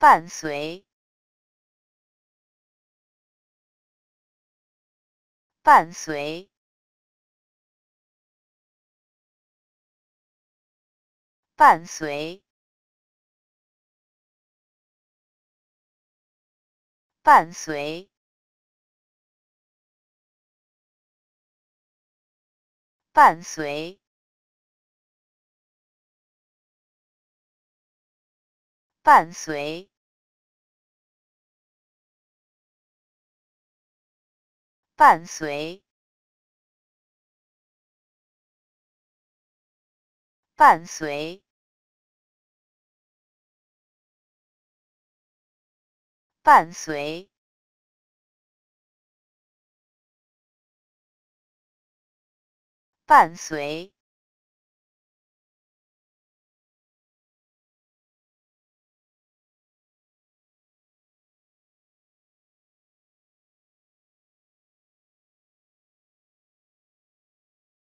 伴随，伴随，伴随，伴随，伴随，伴随。伴随，伴随，伴随，伴随。